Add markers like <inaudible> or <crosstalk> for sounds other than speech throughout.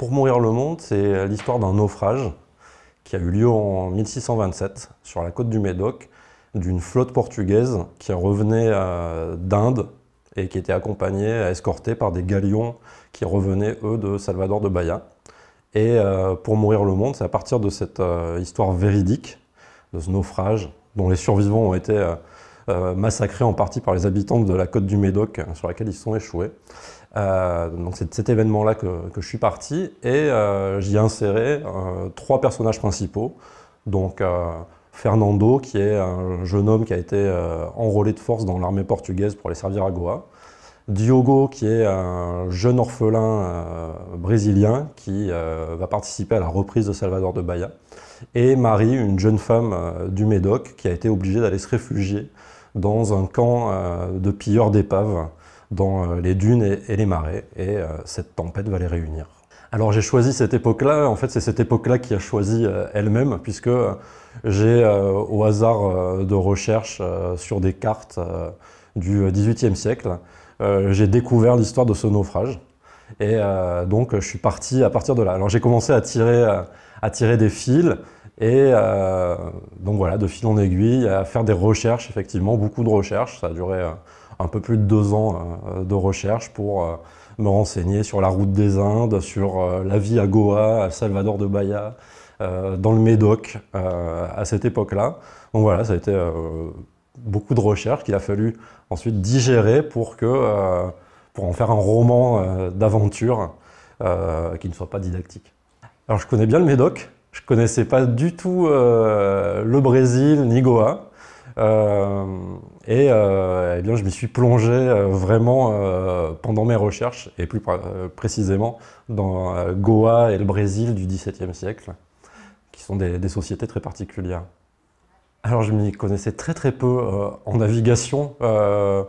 Pour mourir le monde, c'est l'histoire d'un naufrage qui a eu lieu en 1627 sur la côte du Médoc d'une flotte portugaise qui revenait euh, d'Inde et qui était accompagnée, escortée par des galions qui revenaient, eux, de Salvador de Bahia. Et euh, pour mourir le monde, c'est à partir de cette euh, histoire véridique, de ce naufrage, dont les survivants ont été euh, massacrés en partie par les habitants de la côte du Médoc euh, sur laquelle ils sont échoués. Euh, c'est de cet événement-là que, je suis parti et j'y ai inséré trois personnages principaux. Donc Fernando, qui est un jeune homme qui a été enrôlé de force dans l'armée portugaise pour aller servir à Goa. Diogo, qui est un jeune orphelin euh, brésilien qui euh, va participer à la reprise de Salvador de Bahia, et Marie, une jeune femme euh, du Médoc, qui a été obligée d'aller se réfugier dans un camp de pilleurs d'épaves dans les dunes et, les marais, et cette tempête va les réunir. Alors j'ai choisi cette époque-là, en fait c'est cette époque-là qui a choisi elle-même, puisque j'ai au hasard de recherche sur des cartes du XVIIIe siècle, euh, j'ai découvert l'histoire de ce naufrage. Et euh, donc, je suis parti à partir de là. Alors, j'ai commencé à tirer, euh, à tirer des fils. Et donc voilà, de fil en aiguille, à faire des recherches, effectivement, beaucoup de recherches. Ça a duré un peu plus de deux ans de recherche pour me renseigner sur la route des Indes, sur la vie à Goa, à Salvador de Bahia, dans le Médoc, à cette époque-là. Donc voilà, ça a été beaucoup de recherches qu'il a fallu ensuite digérer pour, que, euh, pour en faire un roman euh, d'aventure euh, qui ne soit pas didactique. Alors je connais bien le Médoc, je ne connaissais pas du tout le Brésil ni Goa. et eh bien, je m'y suis plongé vraiment pendant mes recherches, et plus précisément dans Goa et le Brésil du XVIIe siècle, qui sont des sociétés très particulières. Alors je m'y connaissais très très peu euh, en navigation. Euh,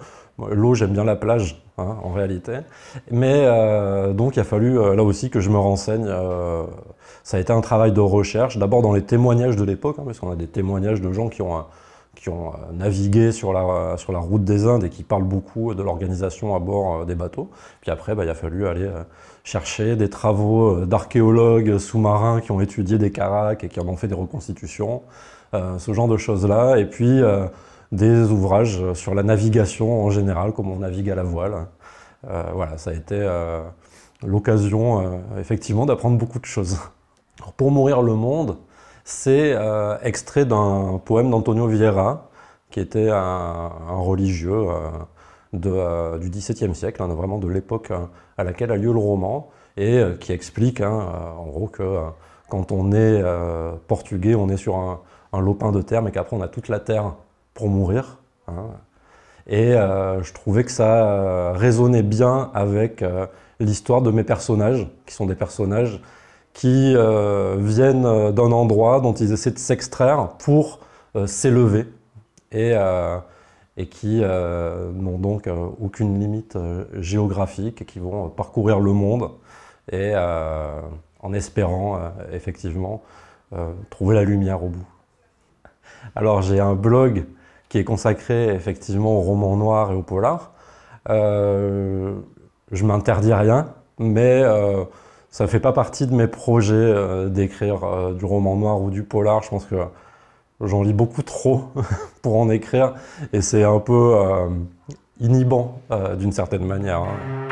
l'eau, j'aime bien la plage hein, en réalité. Mais euh, donc il a fallu là aussi que je me renseigne. ça a été un travail de recherche, d'abord dans les témoignages de l'époque, hein, parce qu'on a des témoignages de gens qui ont qui ont euh, navigué sur la, sur la route des Indes et qui parlent beaucoup de l'organisation à bord euh, des bateaux. Puis après, bah, il a fallu aller euh, chercher des travaux d'archéologues sous-marins qui ont étudié des caracs et qui en ont fait des reconstitutions, ce genre de choses-là. Et puis des ouvrages sur la navigation en général, comment on navigue à la voile. voilà, ça a été l'occasion effectivement d'apprendre beaucoup de choses. pour mourir le monde, c'est euh, extrait d'un poème d'Antonio Vieira, qui était un, religieux euh, euh, du XVIIe siècle, hein, vraiment de l'époque à laquelle a lieu le roman, et qui explique hein, en gros que quand on est portugais, on est sur un, lopin de terre, mais qu'après on a toute la terre pour mourir. Hein. Et je trouvais que ça résonnait bien avec l'histoire de mes personnages, qui sont des personnages qui euh, viennent euh, d'un endroit dont ils essaient de s'extraire pour euh, s'élever et, et, qui n'ont donc aucune limite géographique, qui vont parcourir le monde et en espérant effectivement trouver la lumière au bout. Alors j'ai un blog qui est consacré effectivement au roman noir et au polar. je m'interdis rien, mais ça fait pas partie de mes projets euh, d'écrire euh, du roman noir ou du polar. Je pense que j'en lis beaucoup trop <laughs> pour en écrire et c'est un peu euh, inhibant d'une certaine manière. Hein.